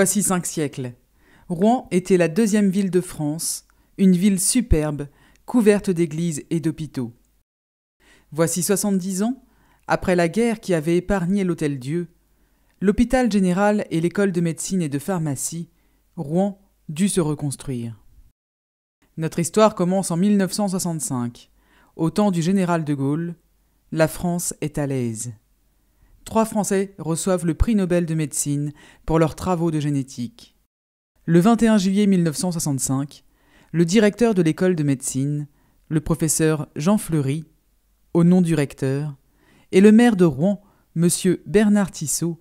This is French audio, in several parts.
Voici cinq siècles. Rouen était la deuxième ville de France, une ville superbe, couverte d'églises et d'hôpitaux. Voici soixante-dix ans, après la guerre qui avait épargné l'Hôtel Dieu, l'hôpital général et l'école de médecine et de pharmacie, Rouen dut se reconstruire. Notre histoire commence en 1965, au temps du général de Gaulle. La France est à l'aise trois Français reçoivent le prix Nobel de médecine pour leurs travaux de génétique. Le 21 juillet 1965, le directeur de l'école de médecine, le professeur Jean Fleury, au nom du recteur, et le maire de Rouen, M. Bernard Tissot,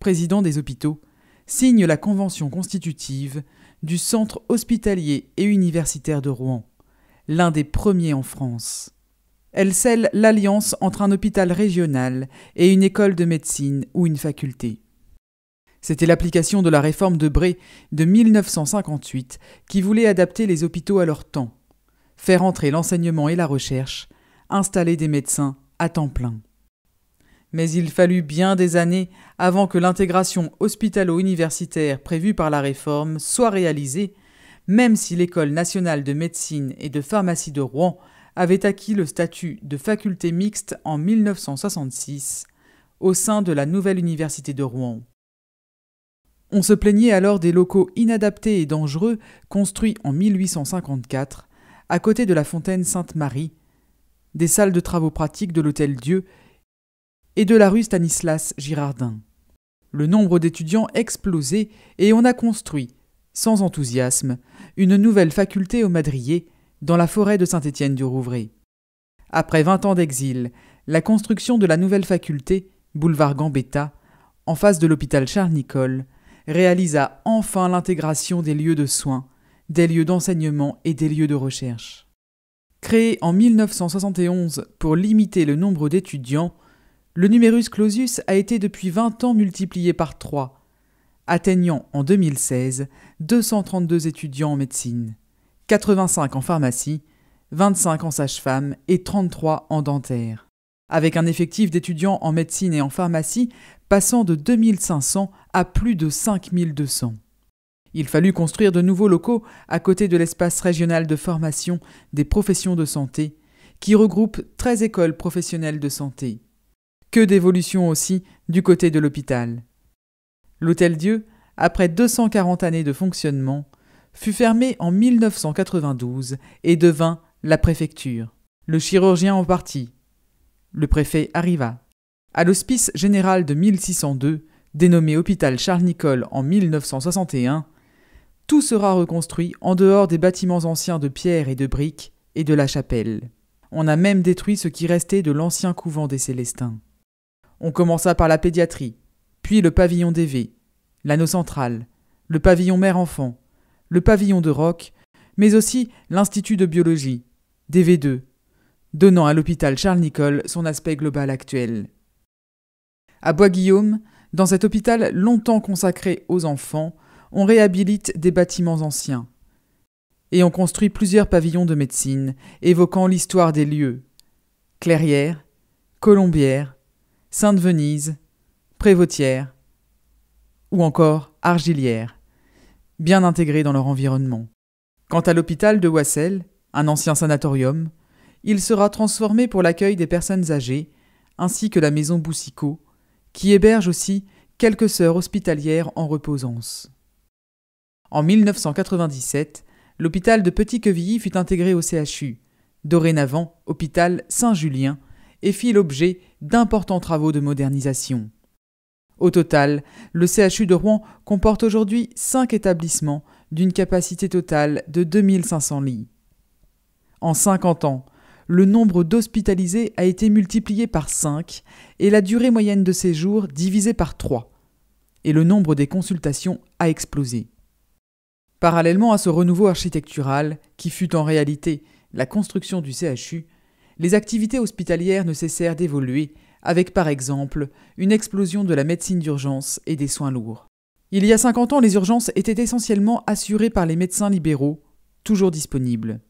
président des hôpitaux, signent la convention constitutive du Centre hospitalier et universitaire de Rouen, l'un des premiers en France. Elle scelle l'alliance entre un hôpital régional et une école de médecine ou une faculté. C'était l'application de la réforme de Bray de 1958 qui voulait adapter les hôpitaux à leur temps, faire entrer l'enseignement et la recherche, installer des médecins à temps plein. Mais il fallut bien des années avant que l'intégration hospitalo-universitaire prévue par la réforme soit réalisée, même si l'École nationale de médecine et de pharmacie de Rouen avait acquis le statut de faculté mixte en 1966 au sein de la nouvelle université de Rouen. On se plaignait alors des locaux inadaptés et dangereux construits en 1854 à côté de la fontaine Sainte-Marie, des salles de travaux pratiques de l'Hôtel Dieu et de la rue Stanislas Girardin. Le nombre d'étudiants explosait et on a construit, sans enthousiasme, une nouvelle faculté au Madrier dans la forêt de Saint-Étienne-du-Rouvray. Après vingt ans d'exil, la construction de la nouvelle faculté, boulevard Gambetta, en face de l'hôpital Charles-Nicolle, réalisa enfin l'intégration des lieux de soins, des lieux d'enseignement et des lieux de recherche. Créé en 1971 pour limiter le nombre d'étudiants, le numerus clausus a été depuis 20 ans multiplié par 3, atteignant en 2016 232 étudiants en médecine. 85 en pharmacie, 25 en sage-femme et 33 en dentaire. Avec un effectif d'étudiants en médecine et en pharmacie passant de 2500 à plus de 5200. Il fallut construire de nouveaux locaux à côté de l'espace régional de formation des professions de santé, qui regroupe 13 écoles professionnelles de santé. Que d'évolution aussi du côté de l'hôpital. L'Hôtel Dieu, après 240 années de fonctionnement, fut fermé en 1992 et devint la préfecture. Le chirurgien en partit. Le préfet arriva. À l'hospice général de 1602, dénommé hôpital Charles Nicolle en 1961, tout sera reconstruit en dehors des bâtiments anciens de pierre et de briques et de la chapelle. On a même détruit ce qui restait de l'ancien couvent des Célestins. On commença par la pédiatrie, puis le pavillon d'Evey, l'anneau central, le pavillon mère-enfant, le pavillon de Roc, mais aussi l'Institut de biologie, DV2, donnant à l'hôpital Charles Nicolle son aspect global actuel. À Bois-Guillaume, dans cet hôpital longtemps consacré aux enfants, on réhabilite des bâtiments anciens. Et on construit plusieurs pavillons de médecine évoquant l'histoire des lieux. Clairière, Colombière, Sainte-Venise, Prévotière ou encore Argilière bien intégrés dans leur environnement. Quant à l'hôpital de Wassel, un ancien sanatorium, il sera transformé pour l'accueil des personnes âgées, ainsi que la maison Boussicot, qui héberge aussi quelques sœurs hospitalières en reposance. En 1997, l'hôpital de Petit-Quevilly fut intégré au CHU, dorénavant hôpital Saint-Julien, et fit l'objet d'importants travaux de modernisation. Au total, le CHU de Rouen comporte aujourd'hui 5 établissements d'une capacité totale de 2500 lits. En 50 ans, le nombre d'hospitalisés a été multiplié par 5 et la durée moyenne de séjour divisée par 3. Et le nombre des consultations a explosé. Parallèlement à ce renouveau architectural, qui fut en réalité la construction du CHU, les activités hospitalières ne cessèrent d'évoluer avec par exemple une explosion de la médecine d'urgence et des soins lourds. Il y a 50 ans, les urgences étaient essentiellement assurées par les médecins libéraux, toujours disponibles.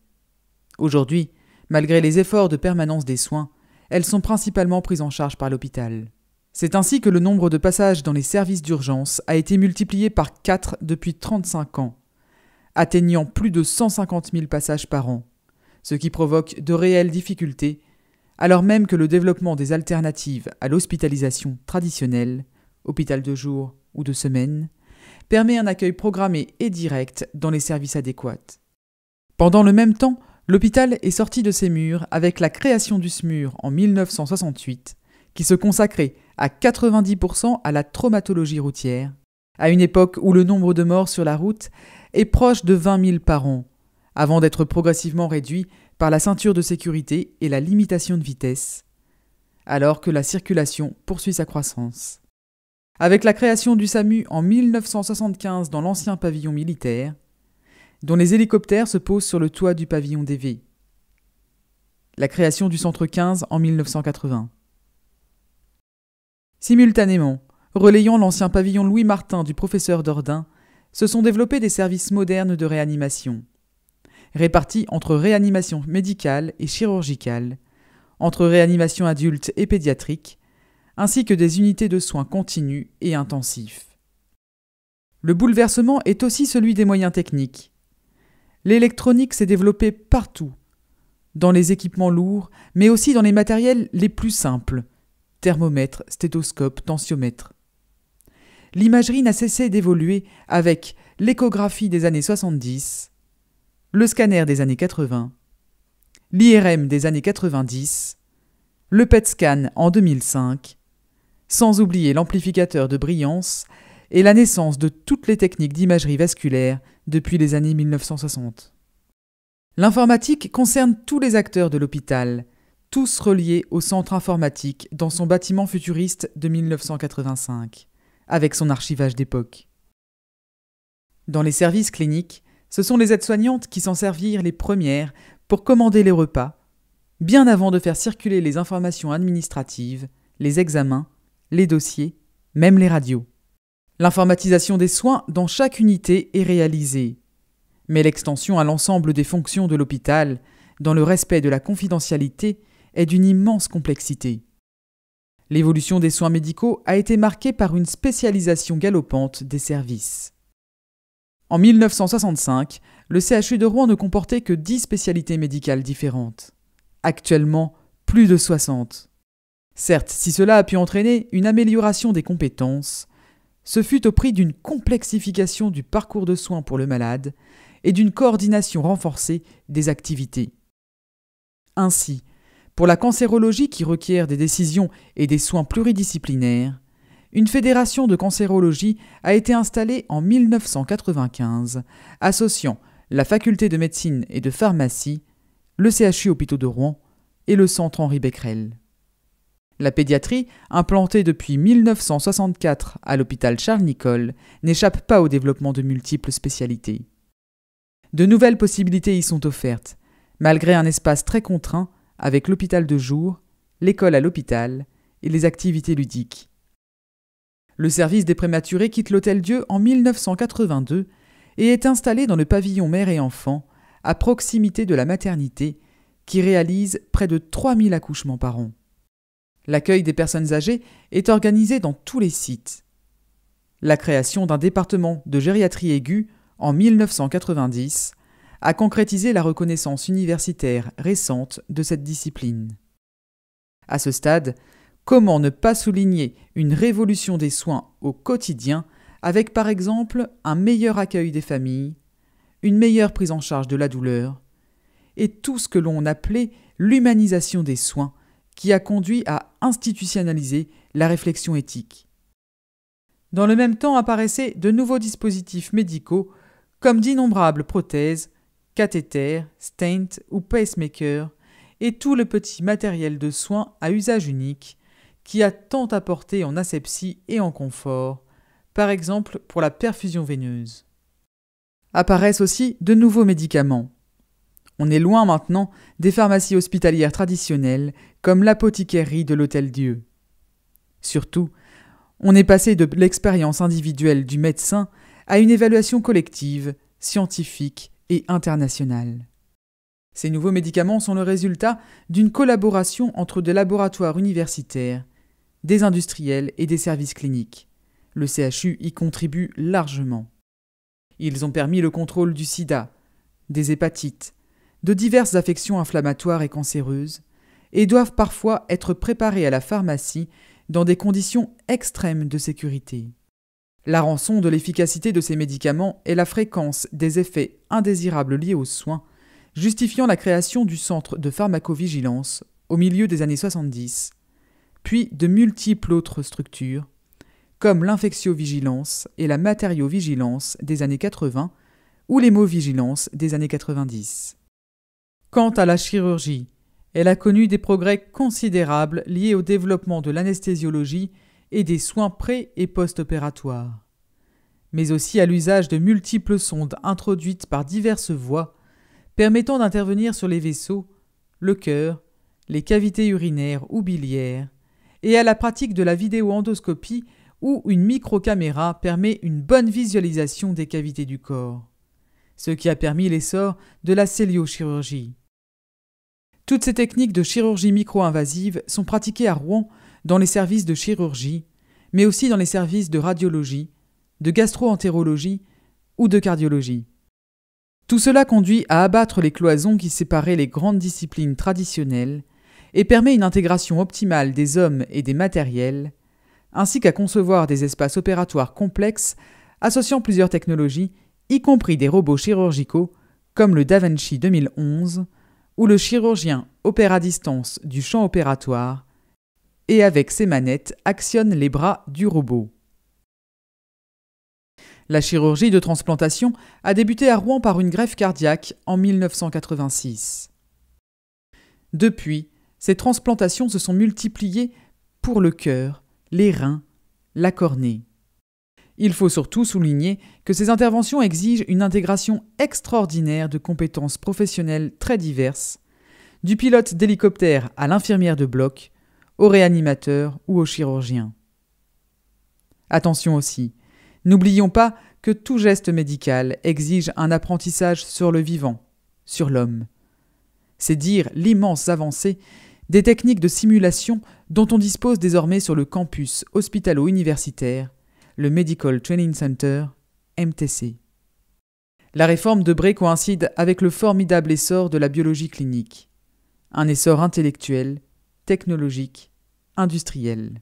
Aujourd'hui, malgré les efforts de permanence des soins, elles sont principalement prises en charge par l'hôpital. C'est ainsi que le nombre de passages dans les services d'urgence a été multiplié par 4 depuis 35 ans, atteignant plus de 150 000 passages par an, ce qui provoque de réelles difficultés alors même que le développement des alternatives à l'hospitalisation traditionnelle, hôpital de jour ou de semaine, permet un accueil programmé et direct dans les services adéquats. Pendant le même temps, l'hôpital est sorti de ses murs avec la création du SMUR en 1968, qui se consacrait à 90% à la traumatologie routière, à une époque où le nombre de morts sur la route est proche de 20 000 par an, avant d'être progressivement réduit par la ceinture de sécurité et la limitation de vitesse, alors que la circulation poursuit sa croissance. Avec la création du SAMU en 1975 dans l'ancien pavillon militaire, dont les hélicoptères se posent sur le toit du pavillon DV. La création du centre 15 en 1980. Simultanément, relayant l'ancien pavillon Louis Martin du professeur Dordain, se sont développés des services modernes de réanimation répartis entre réanimation médicale et chirurgicale, entre réanimation adulte et pédiatrique, ainsi que des unités de soins continus et intensifs. Le bouleversement est aussi celui des moyens techniques. L'électronique s'est développée partout, dans les équipements lourds, mais aussi dans les matériels les plus simples thermomètres, stéthoscope, tensiomètre. L'imagerie n'a cessé d'évoluer avec l'échographie des années 70, le scanner des années 80, l'IRM des années 90, le PET scan en 2005, sans oublier l'amplificateur de brillance et la naissance de toutes les techniques d'imagerie vasculaire depuis les années 1960. L'informatique concerne tous les acteurs de l'hôpital, tous reliés au centre informatique dans son bâtiment futuriste de 1985, avec son archivage d'époque. Dans les services cliniques, ce sont les aides-soignantes qui s'en servirent les premières pour commander les repas, bien avant de faire circuler les informations administratives, les examens, les dossiers, même les radios. L'informatisation des soins dans chaque unité est réalisée, mais l'extension à l'ensemble des fonctions de l'hôpital, dans le respect de la confidentialité, est d'une immense complexité. L'évolution des soins médicaux a été marquée par une spécialisation galopante des services. En 1965, le CHU de Rouen ne comportait que 10 spécialités médicales différentes. Actuellement, plus de 60. Certes, si cela a pu entraîner une amélioration des compétences, ce fut au prix d'une complexification du parcours de soins pour le malade et d'une coordination renforcée des activités. Ainsi, pour la cancérologie qui requiert des décisions et des soins pluridisciplinaires, une fédération de cancérologie a été installée en 1995, associant la faculté de médecine et de pharmacie, le CHU Hôpitaux de Rouen et le centre Henri Becquerel. La pédiatrie, implantée depuis 1964 à l'hôpital Charles-Nicolle, n'échappe pas au développement de multiples spécialités. De nouvelles possibilités y sont offertes, malgré un espace très contraint avec l'hôpital de jour, l'école à l'hôpital et les activités ludiques. Le service des prématurés quitte l'Hôtel-Dieu en 1982 et est installé dans le pavillon mère et enfant, à proximité de la maternité, qui réalise près de 3000 accouchements par an. L'accueil des personnes âgées est organisé dans tous les sites. La création d'un département de gériatrie aiguë en 1990 a concrétisé la reconnaissance universitaire récente de cette discipline. À ce stade, Comment ne pas souligner une révolution des soins au quotidien avec par exemple un meilleur accueil des familles, une meilleure prise en charge de la douleur, et tout ce que l'on appelait l'humanisation des soins, qui a conduit à institutionnaliser la réflexion éthique. Dans le même temps apparaissaient de nouveaux dispositifs médicaux, comme d'innombrables prothèses, cathéters, stents ou pacemakers, et tout le petit matériel de soins à usage unique, qui a tant apporté en asepsie et en confort, par exemple pour la perfusion veineuse. Apparaissent aussi de nouveaux médicaments. On est loin maintenant des pharmacies hospitalières traditionnelles comme l'apothicairie de l'Hôtel Dieu. Surtout, on est passé de l'expérience individuelle du médecin à une évaluation collective, scientifique et internationale. Ces nouveaux médicaments sont le résultat d'une collaboration entre des laboratoires universitaires des industriels et des services cliniques. Le CHU y contribue largement. Ils ont permis le contrôle du sida, des hépatites, de diverses affections inflammatoires et cancéreuses, et doivent parfois être préparés à la pharmacie dans des conditions extrêmes de sécurité. La rançon de l'efficacité de ces médicaments est la fréquence des effets indésirables liés aux soins, justifiant la création du Centre de pharmacovigilance au milieu des années 70 puis de multiples autres structures, comme l'infectio-vigilance et la matériovigilance des années 80 ou vigilance des années 90. Quant à la chirurgie, elle a connu des progrès considérables liés au développement de l'anesthésiologie et des soins pré- et post-opératoires, mais aussi à l'usage de multiples sondes introduites par diverses voies permettant d'intervenir sur les vaisseaux, le cœur, les cavités urinaires ou biliaires, et à la pratique de la vidéo-endoscopie où une micro-caméra permet une bonne visualisation des cavités du corps, ce qui a permis l'essor de la céliochirurgie. Toutes ces techniques de chirurgie micro-invasive sont pratiquées à Rouen dans les services de chirurgie, mais aussi dans les services de radiologie, de gastro-entérologie ou de cardiologie. Tout cela conduit à abattre les cloisons qui séparaient les grandes disciplines traditionnelles et permet une intégration optimale des hommes et des matériels, ainsi qu'à concevoir des espaces opératoires complexes associant plusieurs technologies, y compris des robots chirurgicaux comme le DaVinci 2011, où le chirurgien opère à distance du champ opératoire et avec ses manettes actionne les bras du robot. La chirurgie de transplantation a débuté à Rouen par une greffe cardiaque en 1986. Depuis, ces transplantations se sont multipliées pour le cœur, les reins, la cornée. Il faut surtout souligner que ces interventions exigent une intégration extraordinaire de compétences professionnelles très diverses, du pilote d'hélicoptère à l'infirmière de bloc, au réanimateur ou au chirurgien. Attention aussi, n'oublions pas que tout geste médical exige un apprentissage sur le vivant, sur l'homme. C'est dire l'immense avancée des techniques de simulation dont on dispose désormais sur le campus hospitalo-universitaire, le Medical Training Center, MTC. La réforme de Bray coïncide avec le formidable essor de la biologie clinique, un essor intellectuel, technologique, industriel.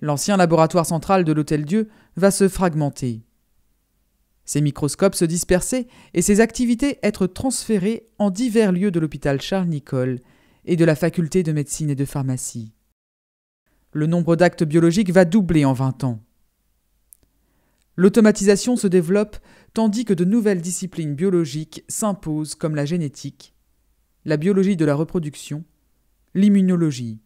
L'ancien laboratoire central de l'Hôtel Dieu va se fragmenter. Ses microscopes se disperser et ses activités être transférées en divers lieux de l'hôpital Charles-Nicolle et de la faculté de médecine et de pharmacie. Le nombre d'actes biologiques va doubler en 20 ans. L'automatisation se développe tandis que de nouvelles disciplines biologiques s'imposent comme la génétique, la biologie de la reproduction, l'immunologie.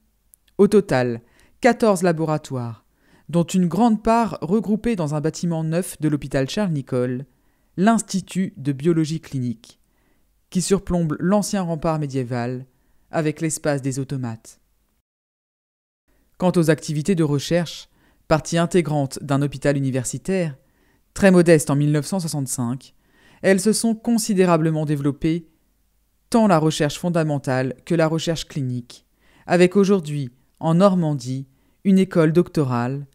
Au total, 14 laboratoires, dont une grande part regroupée dans un bâtiment neuf de l'hôpital Charles-Nicolle, l'Institut de biologie clinique, qui surplombe l'ancien rempart médiéval avec l'espace des automates. Quant aux activités de recherche, partie intégrante d'un hôpital universitaire, très modeste en 1965, elles se sont considérablement développées, tant la recherche fondamentale que la recherche clinique, avec aujourd'hui, en Normandie, une école doctorale,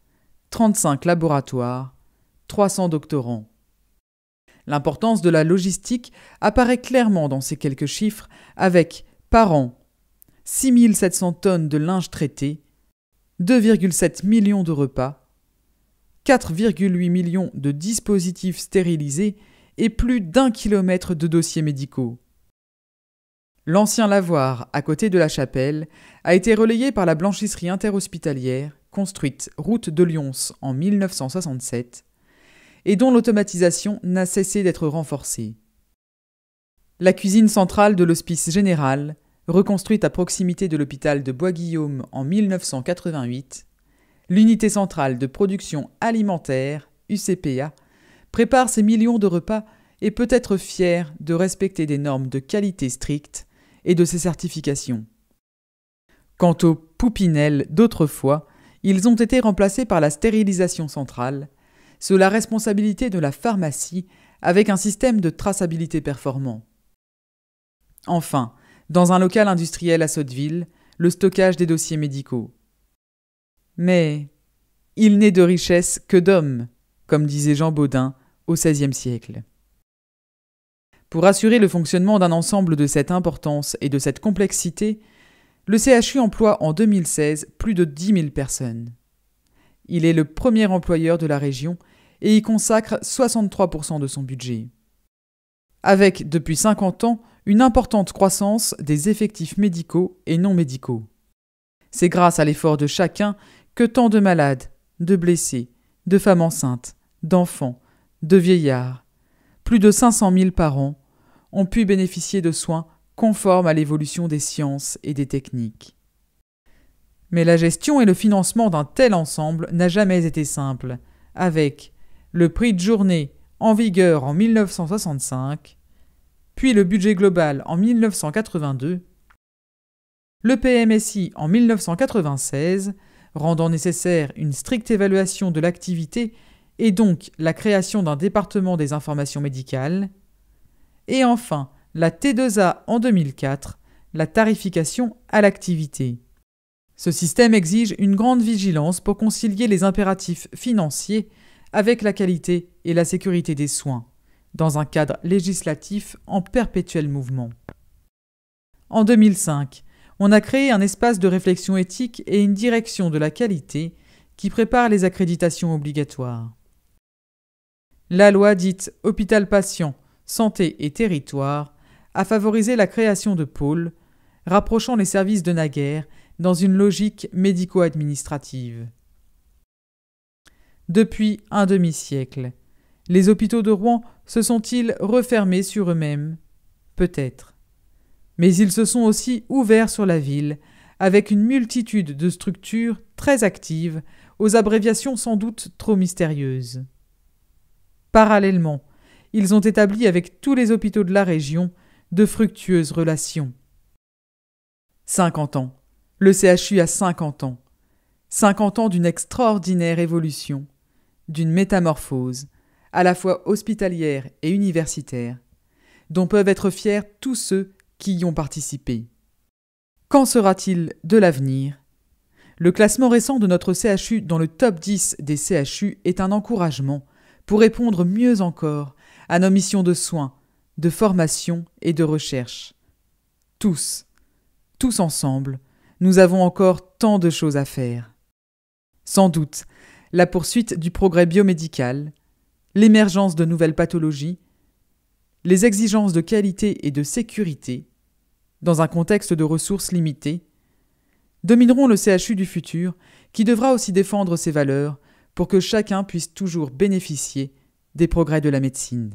35 laboratoires, 300 doctorants. L'importance de la logistique apparaît clairement dans ces quelques chiffres, avec par an 6 700 tonnes de linge traité, 2,7 millions de repas, 4,8 millions de dispositifs stérilisés et plus d'un kilomètre de dossiers médicaux. L'ancien lavoir, à côté de la chapelle, a été relayé par la blanchisserie interhospitalière, construite route de Lyons en 1967, et dont l'automatisation n'a cessé d'être renforcée. La cuisine centrale de l'hospice général Reconstruite à proximité de l'hôpital de Bois-Guillaume en 1988, l'unité centrale de production alimentaire, UCPA, prépare ses millions de repas et peut être fière de respecter des normes de qualité strictes et de ses certifications. Quant aux poupinelles d'autrefois, ils ont été remplacés par la stérilisation centrale, sous la responsabilité de la pharmacie avec un système de traçabilité performant. Enfin, dans un local industriel à Sotteville, le stockage des dossiers médicaux. Mais il n'est de richesse que d'hommes, comme disait Jean Baudin au XVIe siècle. Pour assurer le fonctionnement d'un ensemble de cette importance et de cette complexité, le CHU emploie en 2016 plus de 10 000 personnes. Il est le premier employeur de la région et y consacre 63% de son budget. Avec, depuis 50 ans, une importante croissance des effectifs médicaux et non médicaux. C'est grâce à l'effort de chacun que tant de malades, de blessés, de femmes enceintes, d'enfants, de vieillards, plus de 500 000 par an, ont pu bénéficier de soins conformes à l'évolution des sciences et des techniques. Mais la gestion et le financement d'un tel ensemble n'a jamais été simple, avec le prix de journée en vigueur en 1965, puis le budget global en 1982, le PMSI en 1996, rendant nécessaire une stricte évaluation de l'activité et donc la création d'un département des informations médicales, et enfin la T2A en 2004, la tarification à l'activité. Ce système exige une grande vigilance pour concilier les impératifs financiers avec la qualité et la sécurité des soins dans un cadre législatif en perpétuel mouvement. En 2005, on a créé un espace de réflexion éthique et une direction de la qualité qui prépare les accréditations obligatoires. La loi dite Hôpital patient, santé et territoire a favorisé la création de pôles, rapprochant les services de naguère dans une logique médico-administrative. Depuis un demi-siècle, les hôpitaux de Rouen se sont-ils refermés sur eux-mêmes Peut-être. Mais ils se sont aussi ouverts sur la ville, avec une multitude de structures très actives, aux abréviations sans doute trop mystérieuses. Parallèlement, ils ont établi avec tous les hôpitaux de la région de fructueuses relations. 50 ans. Le CHU a 50 ans. 50 ans d'une extraordinaire évolution, d'une métamorphose, à la fois hospitalière et universitaire, dont peuvent être fiers tous ceux qui y ont participé. Qu'en sera-t-il de l'avenir Le classement récent de notre CHU dans le top 10 des CHU est un encouragement pour répondre mieux encore à nos missions de soins, de formation et de recherche. Tous, tous ensemble, nous avons encore tant de choses à faire. Sans doute, la poursuite du progrès biomédical, l'émergence de nouvelles pathologies, les exigences de qualité et de sécurité, dans un contexte de ressources limitées, domineront le CHU du futur, qui devra aussi défendre ses valeurs pour que chacun puisse toujours bénéficier des progrès de la médecine.